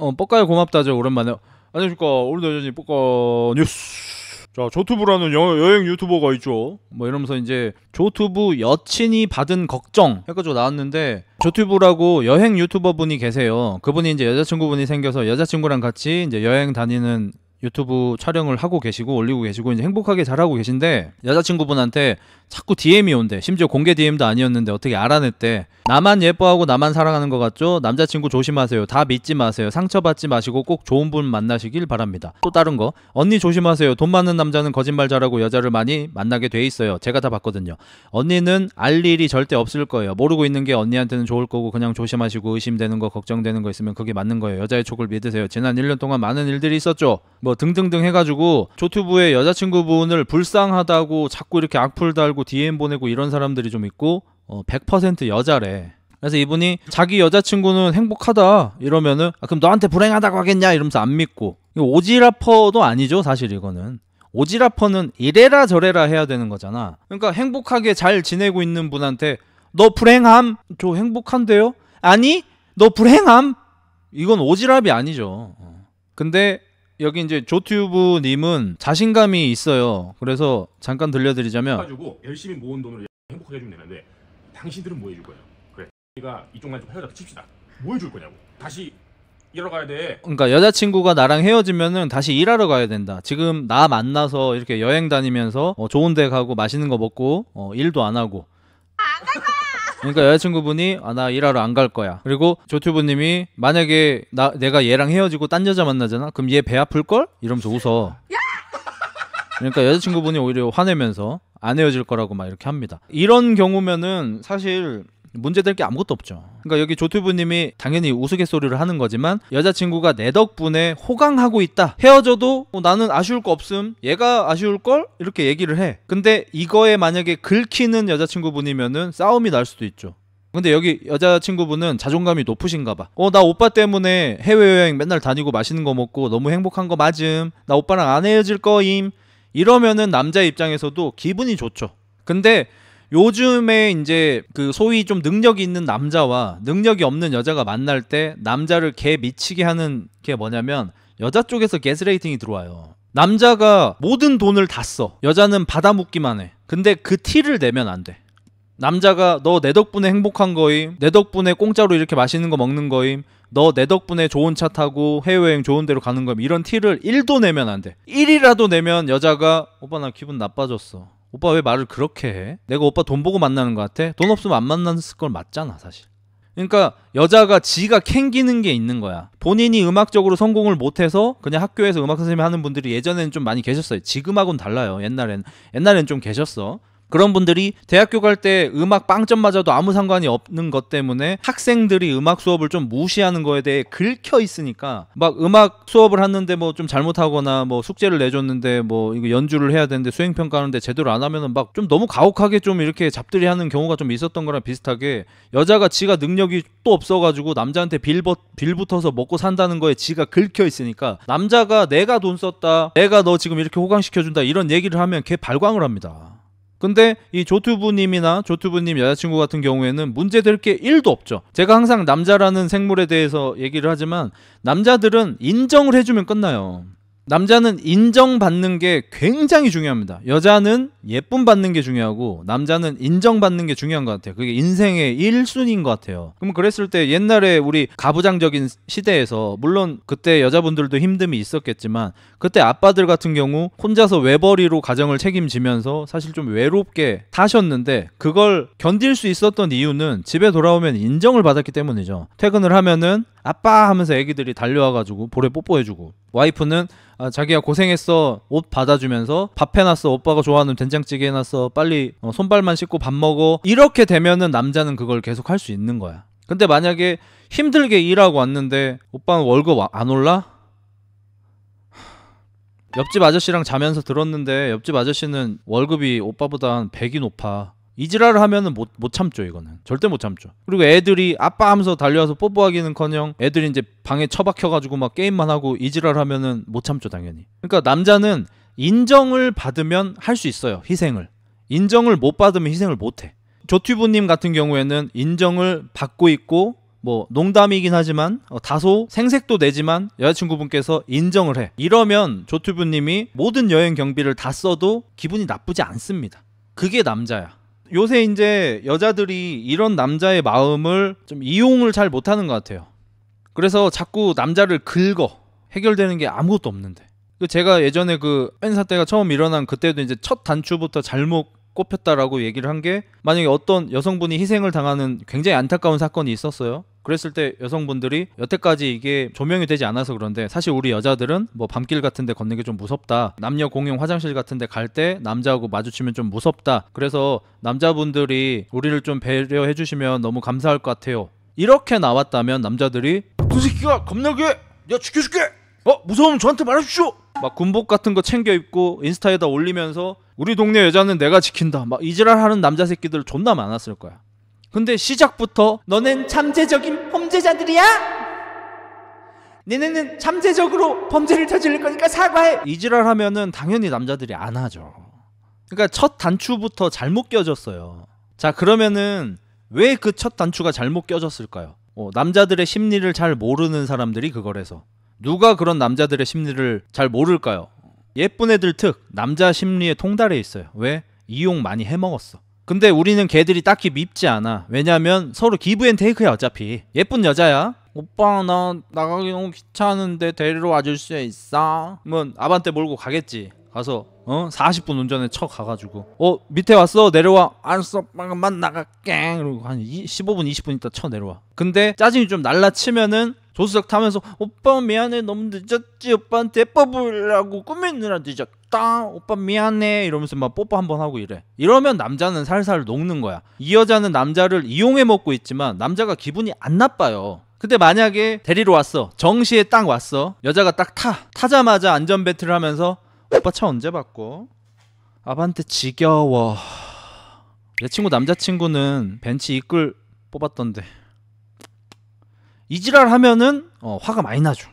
어, 뽀까요 고맙다죠. 오랜만에. 안녕하십니까. 오늘도 여전히 뽀까 뉴스. 자, 조투브라는 여, 행 유튜버가 있죠. 뭐 이러면서 이제 조투브 여친이 받은 걱정 해가지고 나왔는데 조투브라고 여행 유튜버 분이 계세요. 그분이 이제 여자친구분이 생겨서 여자친구랑 같이 이제 여행 다니는 유튜브 촬영을 하고 계시고 올리고 계시고 이제 행복하게 잘하고 계신데 여자친구분한테 자꾸 DM이 온대 심지어 공개 DM도 아니었는데 어떻게 알아냈대 나만 예뻐하고 나만 사랑하는 것 같죠 남자친구 조심하세요 다 믿지 마세요 상처받지 마시고 꼭 좋은 분 만나시길 바랍니다 또 다른 거 언니 조심하세요 돈 많은 남자는 거짓말 잘하고 여자를 많이 만나게 돼 있어요 제가 다 봤거든요 언니는 알 일이 절대 없을 거예요 모르고 있는 게 언니한테는 좋을 거고 그냥 조심하시고 의심되는 거 걱정되는 거 있으면 그게 맞는 거예요 여자의 촉을 믿으세요 지난 1년 동안 많은 일들이 있었죠 뭐뭐 등등등 해가지고 조튜브에 여자친구분을 불쌍하다고 자꾸 이렇게 악플 달고 DM 보내고 이런 사람들이 좀 있고 어100% 여자래. 그래서 이분이 자기 여자친구는 행복하다 이러면은 아, 그럼 너한테 불행하다고 하겠냐 이러면서 안 믿고 오지라퍼도 아니죠 사실 이거는 오지라퍼는 이래라 저래라 해야 되는 거잖아 그러니까 행복하게 잘 지내고 있는 분한테 너 불행함 저 행복한데요 아니 너 불행함 이건 오지랖이 아니죠 어. 근데 여기 이제 조튜브 님은 자신감이 있어요. 그래서 잠깐 들려드리자면 가지고 열심히 모은 돈으로 행복하게 해주면 되는데 당신들은 뭐 해줄 거예요? 그래 우리가 이쪽만 좀 헤어졌다 칩시다 뭐 해줄 거냐고 다시 일하러 가야 돼 그러니까 여자친구가 나랑 헤어지면은 다시 일하러 가야 된다. 지금 나 만나서 이렇게 여행 다니면서 어, 좋은 데 가고 맛있는 거 먹고 어, 일도 안 하고 안갈거 그러니까 여자친구분이 아 나 일하러 안 갈 거야. 그리고 조튜브님이 만약에 나 내가 얘랑 헤어지고 딴 여자 만나잖아. 그럼 얘 배 아플 걸? 이러면서 웃어. 그러니까 여자친구분이 오히려 화내면서 안 헤어질 거라고 막 이렇게 합니다. 이런 경우면은 사실 문제될 게 아무것도 없죠. 그러니까 여기 조튜브님이 당연히 우스갯소리를 하는 거지만 여자친구가 내 덕분에 호강하고 있다. 헤어져도 뭐 나는 아쉬울 거 없음. 얘가 아쉬울 걸 이렇게 얘기를 해. 근데 이거에 만약에 긁히는 여자친구분이면은 싸움이 날 수도 있죠. 근데 여기 여자친구분은 자존감이 높으신가 봐. 어, 나 오빠 때문에 해외여행 맨날 다니고 맛있는 거 먹고 너무 행복한 거 맞음. 나 오빠랑 안 헤어질 거임. 이러면은 남자 입장에서도 기분이 좋죠. 근데 요즘에 이제 그 소위 좀 능력이 있는 남자와 능력이 없는 여자가 만날 때 남자를 개 미치게 하는 게 뭐냐면 여자 쪽에서 게스 레이팅이 들어와요. 남자가 모든 돈을 다 써. 여자는 받아먹기만 해. 근데 그 티를 내면 안 돼. 남자가 너 내 덕분에 행복한 거임. 내 덕분에 공짜로 이렇게 맛있는 거 먹는 거임. 너 내 덕분에 좋은 차 타고 해외여행 좋은 데로 가는 거임. 이런 티를 1도 내면 안 돼. 1이라도 내면 여자가 오빠 나 기분 나빠졌어. 오빠 왜 말을 그렇게 해? 내가 오빠 돈 보고 만나는 것 같아? 돈 없으면 안 만났을 걸 맞잖아 사실 그러니까 여자가 지가 캥기는 게 있는 거야 본인이 음악적으로 성공을 못해서 그냥 학교에서 음악 선생님 하는 분들이 예전에는 좀 많이 계셨어요 지금하고는 달라요 옛날엔 옛날엔 좀 계셨어 그런 분들이 대학교 갈 때 음악 빵점 맞아도 아무 상관이 없는 것 때문에 학생들이 음악 수업을 좀 무시하는 거에 대해 긁혀 있으니까 막 음악 수업을 하는데 뭐 좀 잘못하거나 뭐 숙제를 내줬는데 뭐 이거 연주를 해야 되는데 수행 평가하는데 제대로 안 하면은 막 좀 너무 가혹하게 좀 이렇게 잡들이 하는 경우가 좀 있었던 거랑 비슷하게 여자가 지가 능력이 또 없어가지고 남자한테 빌버, 빌붙어서 먹고 산다는 거에 지가 긁혀 있으니까 남자가 내가 돈 썼다 내가 너 지금 이렇게 호강시켜준다 이런 얘기를 하면 걔 발광을 합니다. 근데 이조튜브님이나조튜브님 여자친구 같은 경우에는 문제될 게 1도 없죠. 제가 항상 남자라는 생물에 대해서 얘기를 하지만 남자들은 인정을 해주면 끝나요. 남자는 인정받는 게 굉장히 중요합니다. 여자는 예쁨 받는 게 중요하고 남자는 인정받는 게 중요한 것 같아요. 그게 인생의 1순위인 것 같아요. 그럼 그랬을 때 옛날에 우리 가부장적인 시대에서 물론 그때 여자분들도 힘듦이 있었겠지만 그때 아빠들 같은 경우 혼자서 외벌이로 가정을 책임지면서 사실 좀 외롭게 사셨는데 그걸 견딜 수 있었던 이유는 집에 돌아오면 인정을 받았기 때문이죠. 퇴근을 하면은 아빠 하면서 애기들이 달려와가지고 볼에 뽀뽀해주고 와이프는 아, 자기야 고생했어 옷 받아주면서 밥 해놨어 오빠가 좋아하는 된장찌개 해놨어 빨리 어, 손발만 씻고 밥 먹어 이렇게 되면은 남자는 그걸 계속 할 수 있는 거야 근데 만약에 힘들게 일하고 왔는데 오빠는 월급 안 올라? 옆집 아저씨랑 자면서 들었는데 옆집 아저씨는 월급이 오빠보다 한 100이 높아 이지랄을 하면은 못, 못 참죠 이거는 절대 못 참죠 그리고 애들이 아빠 하면서 달려와서 뽀뽀하기는커녕 애들이 이제 방에 처박혀가지고 막 게임만 하고 이지랄 하면은 못 참죠 당연히 그러니까 남자는 인정을 받으면 할 수 있어요 희생을 인정을 못 받으면 희생을 못해 조튜브님 같은 경우에는 인정을 받고 있고 뭐 농담이긴 하지만 어, 다소 생색도 내지만 여자친구분께서 인정을 해 이러면 조튜브님이 모든 여행 경비를 다 써도 기분이 나쁘지 않습니다 그게 남자야 요새 이제 여자들이 이런 남자의 마음을 좀 이용을 잘 못하는 것 같아요. 그래서 자꾸 남자를 긁어 해결되는 게 아무것도 없는데. 그 제가 예전에 그 팬사 때가 처음 일어난 그때도 이제 첫 단추부터 잘못 꼽혔다라고 얘기를 한 게 만약에 어떤 여성분이 희생을 당하는 굉장히 안타까운 사건이 있었어요. 그랬을 때 여성분들이 여태까지 이게 조명이 되지 않아서 그런데 사실 우리 여자들은 뭐 밤길 같은 데 걷는 게 좀 무섭다. 남녀 공용 화장실 같은 데 갈 때 남자하고 마주치면 좀 무섭다. 그래서 남자분들이 우리를 좀 배려해 주시면 너무 감사할 것 같아요. 이렇게 나왔다면 남자들이 그 새끼가 겁나게 내가 지켜줄게. 어 무서우면 저한테 말해주시오. 막 군복 같은 거 챙겨 입고 인스타에다 올리면서 우리 동네 여자는 내가 지킨다. 막 이지랄 하는 남자 새끼들 존나 많았을 거야. 근데 시작부터 너넨 잠재적인 범죄자들이야? 니네는 잠재적으로 범죄를 저지를 거니까 사과해 이지랄 하면은 당연히 남자들이 안 하죠 그러니까 첫 단추부터 잘못 껴졌어요 자 그러면은 왜 그 첫 단추가 잘못 껴졌을까요 어, 남자들의 심리를 잘 모르는 사람들이 그걸 해서 누가 그런 남자들의 심리를 잘 모를까요 예쁜 애들 특 남자 심리에 통달해 있어요 왜 이용 많이 해먹었어 근데 우리는 걔들이 딱히 밉지 않아. 왜냐면 서로 기브앤테이크야 어차피. 예쁜 여자야. 오빠 나 나가기 너무 귀찮은데 데리러 와줄 수 있어? 뭐 아반떼 몰고 가겠지. 가서 어 40분 운전에 쳐 가가지고 어 밑에 왔어 내려와 알았어 방만 나갈게 그리고 한 15분 20분 있다 쳐 내려와 근데 짜증이 좀 날라치면은 조수석 타면서 오빠 미안해 너무 늦었지 오빠한테 뽀뽀하고 꾸미느라 늦었다 오빠 미안해 이러면서 막 뽀뽀 한번 하고 이래 이러면 남자는 살살 녹는 거야 이 여자는 남자를 이용해 먹고 있지만 남자가 기분이 안 나빠요 근데 만약에 데리러 왔어 정시에 딱 왔어 여자가 딱 타 타자마자 안전벨트를 하면서 오빠 차 언제 바꿔? 아반떼 지겨워 내 친구 남자친구는 벤치 이끌 뽑았던데 이지랄 하면은 어, 화가 많이 나죠.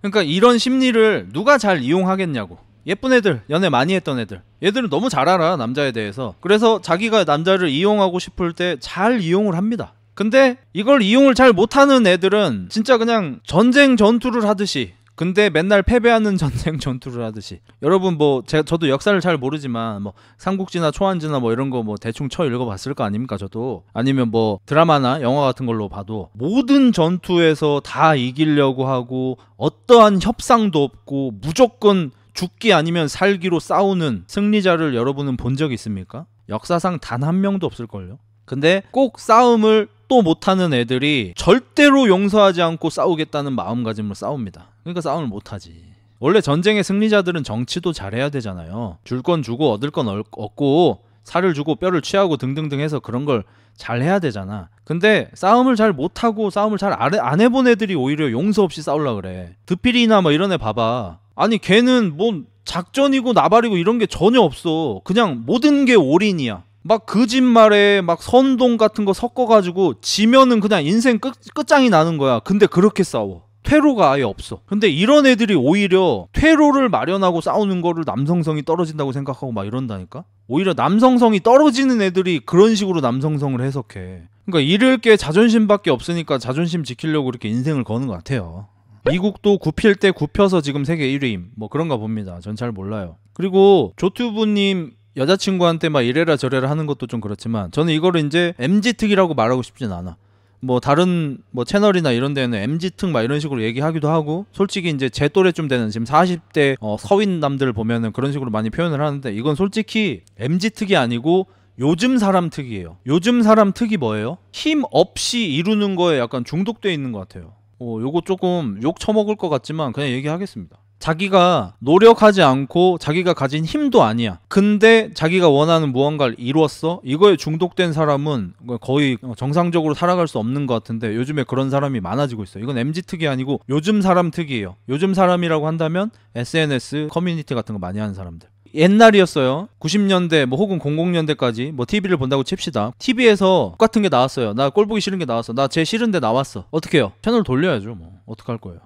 그러니까 이런 심리를 누가 잘 이용하겠냐고. 예쁜 애들, 연애 많이 했던 애들. 얘들은 너무 잘 알아, 남자에 대해서. 그래서 자기가 남자를 이용하고 싶을 때 잘 이용을 합니다. 근데 이걸 이용을 잘 못하는 애들은 진짜 그냥 전쟁 전투를 하듯이 근데 맨날 패배하는 전쟁 전투를 하듯이 여러분 뭐 제, 저도 역사를 잘 모르지만 뭐 삼국지나 초한지나뭐 이런 거 뭐 대충 쳐 읽어봤을 거 아닙니까 저도 아니면 뭐 드라마나 영화 같은 걸로 봐도 모든 전투에서 다 이기려고 하고 어떠한 협상도 없고 무조건 죽기 아니면 살기로 싸우는 승리자를 여러분은 본 적 있습니까? 역사상 단 한 명도 없을걸요. 근데 꼭 싸움을 또 못하는 애들이 절대로 용서하지 않고 싸우겠다는 마음가짐으로 싸웁니다. 그러니까 싸움을 못하지. 원래 전쟁의 승리자들은 정치도 잘해야 되잖아요. 줄 건 주고 얻을 건 얻고 살을 주고 뼈를 취하고 등등등 해서 그런 걸 잘 해야 되잖아. 근데 싸움을 잘 못하고 싸움을 잘 안 해본 애들이 오히려 용서 없이 싸울라 그래. 드필이나 뭐 이런 애 봐봐. 아니 걔는 뭔 작전이고 나발이고 이런 게 전혀 없어. 그냥 모든 게 올인이야. 막 거짓말에 막 선동 같은 거 섞어가지고 지면은 그냥 인생 끝, 끝장이 나는 거야. 근데 그렇게 싸워. 퇴로가 아예 없어. 근데 이런 애들이 오히려 퇴로를 마련하고 싸우는 거를 남성성이 떨어진다고 생각하고 막 이런다니까? 오히려 남성성이 떨어지는 애들이 그런 식으로 남성성을 해석해. 그러니까 잃을 게 자존심밖에 없으니까 자존심 지키려고 이렇게 인생을 거는 것 같아요. 미국도 굽힐 때 굽혀서 지금 세계 1위임. 뭐 그런가 봅니다. 전 잘 몰라요. 그리고 조튜브님 여자친구한테 막 이래라 저래라 하는 것도 좀 그렇지만 저는 이거를 이제 MG 특이라고 말하고 싶진 않아. 뭐 다른 뭐 채널이나 이런 데는 MG 특 막 이런 식으로 얘기하기도 하고 솔직히 이제 제 또래 쯤 되는 지금 40대 어, 서인 남들 보면은 그런 식으로 많이 표현을 하는데 이건 솔직히 MG 특이 아니고 요즘 사람 특이에요. 요즘 사람 특이 뭐예요? 힘 없이 이루는 거에 약간 중독돼 있는 것 같아요. 어, 요거 조금 욕 처먹을 것 같지만 그냥 얘기하겠습니다. 자기가 노력하지 않고 자기가 가진 힘도 아니야. 근데 자기가 원하는 무언가를 이루었어? 이거에 중독된 사람은 거의 정상적으로 살아갈 수 없는 것 같은데 요즘에 그런 사람이 많아지고 있어요. 이건 MZ 특이 아니고 요즘 사람 특이에요. 요즘 사람이라고 한다면 SNS 커뮤니티 같은 거 많이 하는 사람들. 옛날이었어요. 90년대 뭐 혹은 00년대까지 뭐 TV를 본다고 칩시다. TV에서 똑같은 게 나왔어요. 나 꼴 보기 싫은 게 나왔어. 나 제 싫은데 나왔어. 어떻게 해요? 채널 돌려야죠. 뭐 어떻게 할 거예요?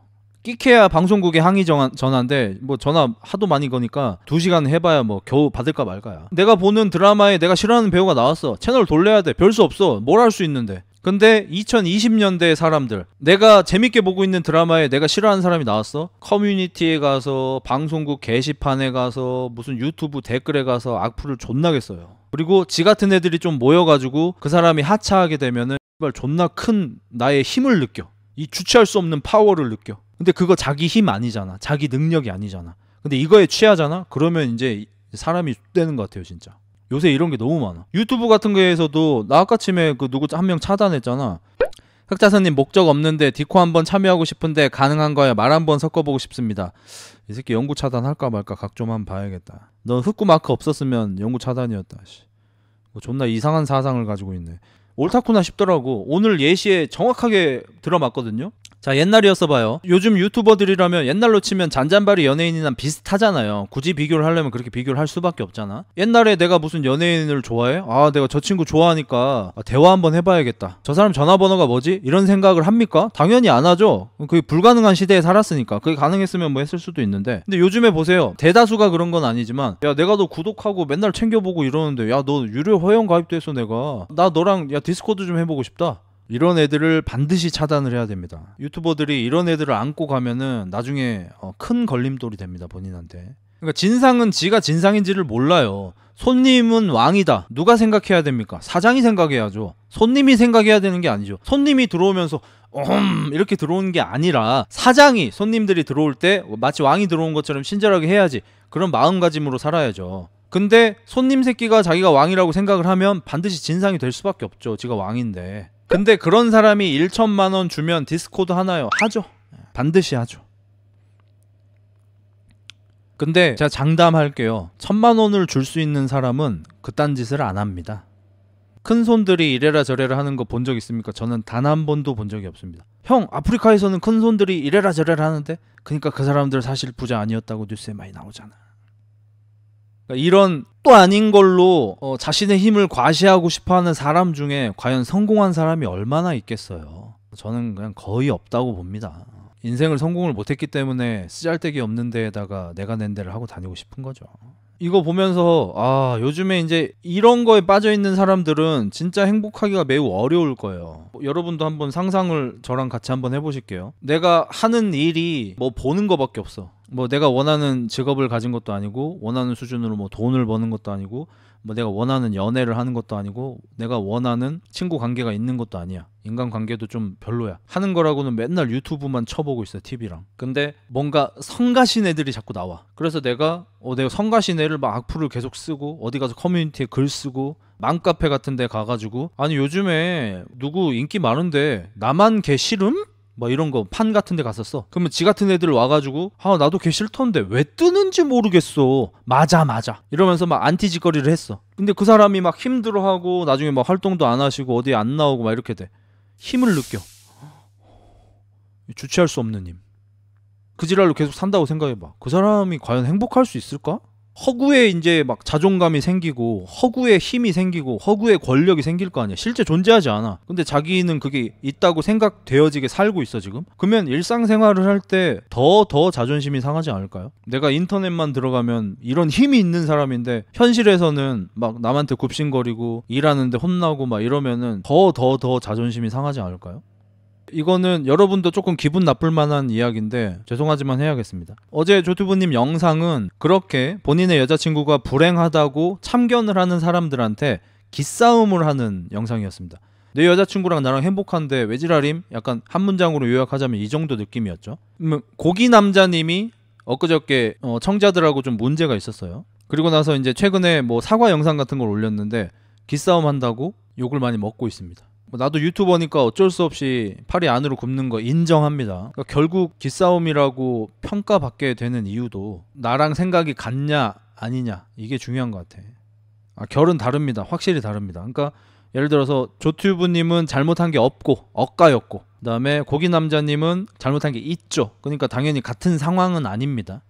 끼케야 방송국에 항의 전화, 인데뭐 전화 하도 많이 거니까 두 시간 해봐야 뭐 겨우 받을까 말까야. 내가 보는 드라마에 내가 싫어하는 배우가 나왔어. 채널 돌려야 돼. 별 수 없어. 뭘 할 수 있는데. 근데 2020년대 사람들 내가 재밌게 보고 있는 드라마에 내가 싫어하는 사람이 나왔어 커뮤니티에 가서 방송국 게시판에 가서 무슨 유튜브 댓글에 가서 악플을 존나겠어요 그리고 지 같은 애들이 좀 모여가지고 그 사람이 하차하게 되면은 정말 존나 큰 나의 힘을 느껴 이 주체할 수 없는 파워를 느껴 근데 그거 자기 힘 아니잖아. 자기 능력이 아니잖아. 근데 이거에 취하잖아. 그러면 이제 사람이 되는 것 같아요, 진짜. 요새 이런 게 너무 많아. 유튜브 같은 거에서도 나 아까쯤에 그 누구 한 명 차단했잖아. 흑자사님 목적 없는데 디코 한 번 참여하고 싶은데 가능한가요? 말 한 번 섞어보고 싶습니다. 이 새끼 연구 차단할까 말까 각 좀한 봐야겠다. 넌 흑구 마크 없었으면 연구 차단이었다. 씨. 뭐 존나 이상한 사상을 가지고 있네. 옳다구나 싶더라고. 오늘 예시에 정확하게 들어맞거든요. 자 옛날이었어 봐요 요즘 유튜버들이라면 옛날로 치면 잔잔바리 연예인이랑 비슷하잖아요 굳이 비교를 하려면 그렇게 비교를 할 수밖에 없잖아 옛날에 내가 무슨 연예인을 좋아해? 아 내가 저 친구 좋아하니까 아, 대화 한번 해봐야겠다 저 사람 전화번호가 뭐지? 이런 생각을 합니까? 당연히 안 하죠 그게 불가능한 시대에 살았으니까 그게 가능했으면 뭐 했을 수도 있는데 근데 요즘에 보세요 대다수가 그런 건 아니지만 야 내가 너 구독하고 맨날 챙겨보고 이러는데 야 너 유료 회원 가입돼서 내가 나 너랑 야 디스코드 좀 해보고 싶다 이런 애들을 반드시 차단을 해야 됩니다. 유튜버들이 이런 애들을 안고 가면은 나중에 어, 큰 걸림돌이 됩니다. 본인한테. 그러니까 진상은 지가 진상인지를 몰라요. 손님은 왕이다. 누가 생각해야 됩니까? 사장이 생각해야죠. 손님이 생각해야 되는 게 아니죠. 손님이 들어오면서 음 이렇게 들어오는 게 아니라 사장이 손님들이 들어올 때 마치 왕이 들어온 것처럼 친절하게 해야지. 그런 마음가짐으로 살아야죠. 근데 손님 새끼가 자기가 왕이라고 생각을 하면 반드시 진상이 될 수밖에 없죠. 지가 왕인데. 근데 그런 사람이 1천만 원 주면 디스코드 하나요? 하죠. 예, 반드시 하죠. 근데 제가 장담할게요. 천만 원을 줄 수 있는 사람은 그딴 짓을 안 합니다. 큰 손들이 이래라 저래라 하는 거 본 적 있습니까? 저는 단 한 번도 본 적이 없습니다. 형, 아프리카에서는 큰 손들이 이래라 저래라 하는데 그러니까 그 사람들 사실 부자 아니었다고 뉴스에 많이 나오잖아. 그러니까 이런 또 아닌 걸로 어, 자신의 힘을 과시하고 싶어하는 사람 중에 과연 성공한 사람이 얼마나 있겠어요. 저는 그냥 거의 없다고 봅니다. 인생을 성공을 못했기 때문에 쓰잘데기 없는 데에다가 내가 낸 데를 하고 다니고 싶은 거죠. 이거 보면서 아 요즘에 이제 이런 거에 빠져 있는 사람들은 진짜 행복하기가 매우 어려울 거예요. 뭐, 여러분도 한번 상상을 저랑 같이 한번 해보실게요. 내가 하는 일이 뭐 보는 거밖에 없어. 뭐 내가 원하는 직업을 가진 것도 아니고 원하는 수준으로 뭐 돈을 버는 것도 아니고 뭐 내가 원하는 연애를 하는 것도 아니고 내가 원하는 친구 관계가 있는 것도 아니야. 인간 관계도 좀 별로야. 하는 거라고는 맨날 유튜브만 쳐보고 있어, TV랑. 근데 뭔가 성가신 애들이 자꾸 나와. 그래서 내가 어 내가 성가신 애를 막 악플을 계속 쓰고 어디 가서 커뮤니티에 글 쓰고 맘카페 같은 데 가가지고 아니 요즘에 누구 인기 많은데 나만 개 싫음? 막 이런 거 판 같은 데 갔었어 그러면 지 같은 애들 와가지고 아 나도 걔 싫던데 왜 뜨는지 모르겠어 맞아 맞아 이러면서 막 안티 짓거리를 했어 근데 그 사람이 막 힘들어하고 나중에 막 활동도 안 하시고 어디 안 나오고 막 이렇게 돼 힘을 느껴 주체할 수 없는 힘그 지랄로 계속 산다고 생각해봐 그 사람이 과연 행복할 수 있을까? 허구에 이제 막 자존감이 생기고 허구에 힘이 생기고 허구에 권력이 생길 거 아니야. 실제 존재하지 않아. 근데 자기는 그게 있다고 생각되어지게 살고 있어 지금. 그러면 일상생활을 할때 더더 더 자존심이 상하지 않을까요? 내가 인터넷만 들어가면 이런 힘이 있는 사람인데 현실에서는 막 남한테 굽신거리고 일하는데 혼나고 막 이러면은 더 더 더 자존심이 상하지 않을까요? 이거는 여러분도 조금 기분 나쁠 만한 이야기인데 죄송하지만 해야겠습니다. 어제 조튜브님 영상은 그렇게 본인의 여자친구가 불행하다고 참견을 하는 사람들한테 기싸움을 하는 영상이었습니다. 내 여자친구랑 나랑 행복한데 왜 지랄임? 약간 한 문장으로 요약하자면 이 정도 느낌이었죠. 음, 고기 남자님이 엊그저께 어, 청자들하고 좀 문제가 있었어요. 그리고 나서 이제 최근에 뭐 사과 영상 같은 걸 올렸는데 기싸움 한다고 욕을 많이 먹고 있습니다. 뭐 나도 유튜버니까 어쩔 수 없이 팔이 안으로 굽는 거 인정합니다. 그러니까 결국 기싸움이라고 평가받게 되는 이유도 나랑 생각이 같냐 아니냐 이게 중요한 것 같아. 아, 결은 다릅니다. 확실히 다릅니다. 그러니까 예를 들어서 조튜브님은 잘못한 게 없고 억까였고 그다음에 고기 남자님은 잘못한 게 있죠. 그러니까 당연히 같은 상황은 아닙니다.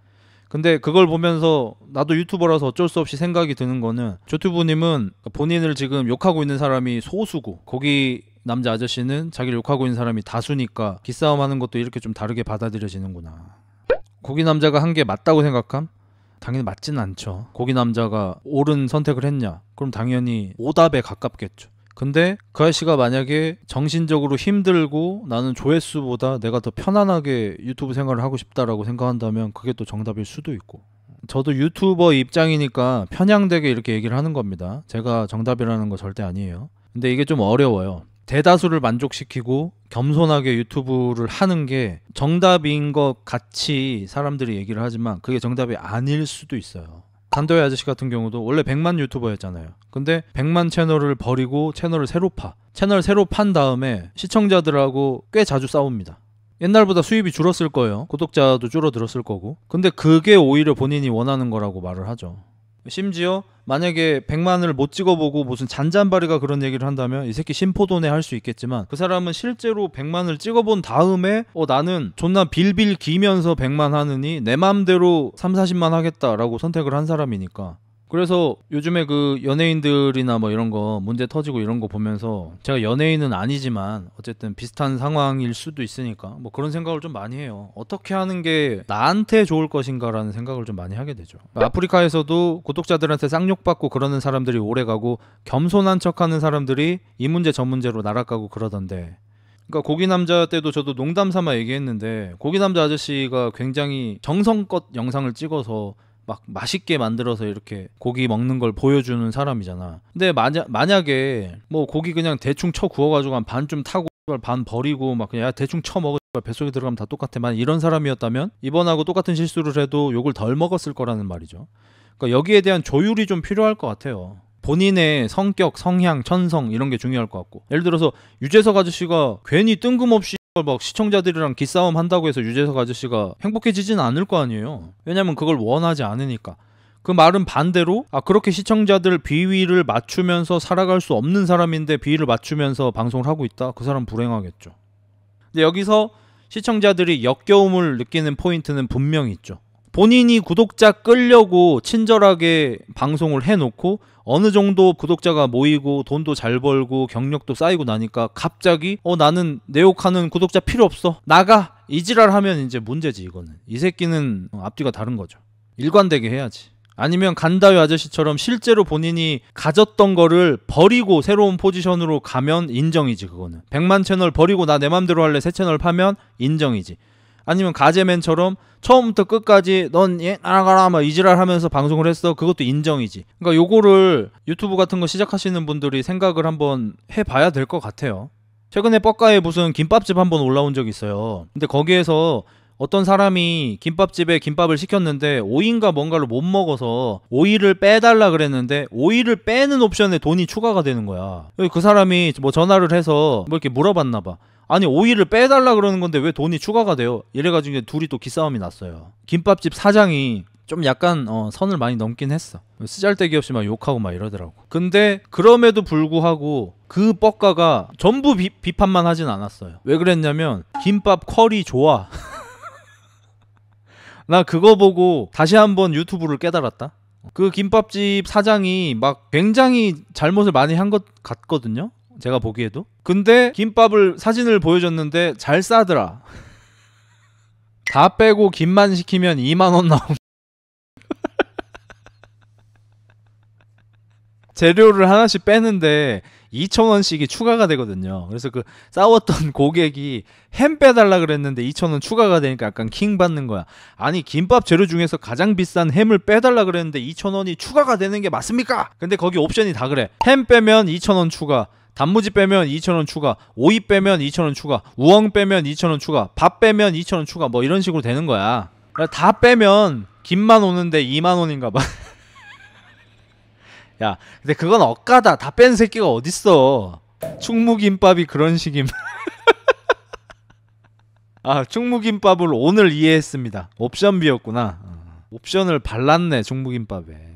근데 그걸 보면서 나도 유튜버라서 어쩔 수 없이 생각이 드는 거는 조튜브님은 본인을 지금 욕하고 있는 사람이 소수고 거기 남자 아저씨는 자기를 욕하고 있는 사람이 다수니까 기싸움 하는 것도 이렇게 좀 다르게 받아들여지는구나. 거기 남자가 한 게 맞다고 생각함? 당연히 맞진 않죠. 거기 남자가 옳은 선택을 했냐? 그럼 당연히 오답에 가깝겠죠. 근데 그 아저씨가 만약에 정신적으로 힘들고 나는 조회수보다 내가 더 편안하게 유튜브 생활을 하고 싶다라고 생각한다면 그게 또 정답일 수도 있고 저도 유튜버 입장이니까 편향되게 이렇게 얘기를 하는 겁니다. 제가 정답이라는 거 절대 아니에요. 근데 이게 좀 어려워요. 대다수를 만족시키고 겸손하게 유튜브를 하는 게 정답인 것 같이 사람들이 얘기를 하지만 그게 정답이 아닐 수도 있어요. 단도의 아저씨 같은 경우도 원래 100만 유튜버였잖아요. 근데 100만 채널을 버리고 채널을 새로 파. 채널 새로 판 다음에 시청자들하고 꽤 자주 싸웁니다. 옛날보다 수입이 줄었을 거예요. 구독자도 줄어들었을 거고. 근데 그게 오히려 본인이 원하는 거라고 말을 하죠. 심지어 만약에 백만을못 찍어보고 무슨 잔잔바리가 그런 얘기를 한다면 이 새끼 심포도네 할 수 있겠지만 그 사람은 실제로 백만을 찍어본 다음에 어 나는 존나 빌빌 기면서 백만 하느니 내 맘대로 3, 40만 하겠다라고 선택을 한 사람이니까 그래서 요즘에 그 연예인들이나 뭐 이런 거 문제 터지고 이런 거 보면서 제가 연예인은 아니지만 어쨌든 비슷한 상황일 수도 있으니까 뭐 그런 생각을 좀 많이 해요. 어떻게 하는 게 나한테 좋을 것인가라는 생각을 좀 많이 하게 되죠. 아프리카에서도 구독자들한테 쌍욕받고 그러는 사람들이 오래가고 겸손한 척하는 사람들이 이 문제 저 문제로 날아가고 그러던데 그러니까 고기 남자 때도 저도 농담 삼아 얘기했는데 고기 남자 아저씨가 굉장히 정성껏 영상을 찍어서 막 맛있게 만들어서 이렇게 고기 먹는 걸 보여주는 사람이잖아. 근데 만약 만약에 뭐 고기 그냥 대충 쳐 구워가지고 한 반쯤 타고 반 버리고 막 그냥 대충 쳐 먹어 뱃속에 들어가면 다 똑같아만 이런 사람이었다면 이번하고 똑같은 실수를 해도 욕을 덜 먹었을 거라는 말이죠. 그러니까 여기에 대한 조율이 좀 필요할 것 같아요. 본인의 성격, 성향, 천성 이런 게 중요할 것 같고 예를 들어서 유재석 아저씨가 괜히 뜬금없이 막 시청자들이랑 기싸움 한다고 해서 유재석 아저씨가 행복해지진 않을 거 아니에요. 왜냐면 그걸 원하지 않으니까. 그 말은 반대로 아 그렇게 시청자들 비위를 맞추면서 살아갈 수 없는 사람인데 비위를 맞추면서 방송을 하고 있다. 그 사람 불행하겠죠. 근데 여기서 시청자들이 역겨움을 느끼는 포인트는 분명히 있죠. 본인이 구독자 끌려고 친절하게 방송을 해놓고 어느 정도 구독자가 모이고 돈도 잘 벌고 경력도 쌓이고 나니까 갑자기 어 나는 내 욕하는 구독자 필요 없어 나가 이지랄 하면 이제 문제지 이거는 이 새끼는 어, 앞뒤가 다른 거죠 일관되게 해야지 아니면 간다요 아저씨처럼 실제로 본인이 가졌던 거를 버리고 새로운 포지션으로 가면 인정이지 그거는 100만 채널 버리고 나 내 맘대로 할래 새 채널 파면 인정이지 아니면 가제맨처럼 처음부터 끝까지 넌예아가라막 이지랄 하면서 방송을 했어 그것도 인정이지 그러니까 요거를 유튜브 같은 거 시작하시는 분들이 생각을 한번 해봐야 될 것 같아요 최근에 뻑가에 무슨 김밥집 한번 올라온 적 있어요 근데 거기에서 어떤 사람이 김밥집에 김밥을 시켰는데 오인가 뭔가를 못 먹어서 오이를 빼달라 그랬는데 오이를 빼는 옵션에 돈이 추가가 되는 거야. 그 사람이 뭐 전화를 해서 뭐 이렇게 물어봤나 봐. 아니 오이를 빼달라 그러는 건데 왜 돈이 추가가 돼요? 이래가지고 둘이 또 기싸움이 났어요. 김밥집 사장이 좀 약간 어, 선을 많이 넘긴 했어. 쓰잘데기 없이 막 욕하고 막 이러더라고. 근데 그럼에도 불구하고 그 뻑가가 전부 비, 비판만 하진 않았어요. 왜 그랬냐면 김밥 커리 좋아. 나 그거 보고 다시 한번 유튜브를 깨달았다. 그 김밥집 사장이 막 굉장히 잘못을 많이 한 것 같거든요. 제가 보기에도. 근데 김밥을 사진을 보여줬는데 잘 싸더라. 다 빼고 김만 시키면 2만 원나옵니다 재료를 하나씩 빼는데 2,000원씩이 추가가 되거든요. 그래서 그 싸웠던 고객이 햄 빼달라 그랬는데 2,000원 추가가 되니까 약간 킹 받는 거야. 아니, 김밥 재료 중에서 가장 비싼 햄을 빼달라 그랬는데 2,000원이 추가가 되는 게 맞습니까? 근데 거기 옵션이 다 그래. 햄 빼면 2,000원 추가. 단무지 빼면 2,000원 추가, 오이 빼면 2,000원 추가, 우엉 빼면 2,000원 추가, 밥 빼면 2,000원 추가 뭐 이런 식으로 되는 거야. 그러니까 다 빼면 김만 오는데 2만 원인가 봐. 야, 근데 그건 억까다. 다 뺀 새끼가 어딨어. 충무김밥이 그런 식임. 아, 충무김밥을 오늘 이해했습니다. 옵션비였구나. 어. 옵션을 발랐네, 충무김밥에.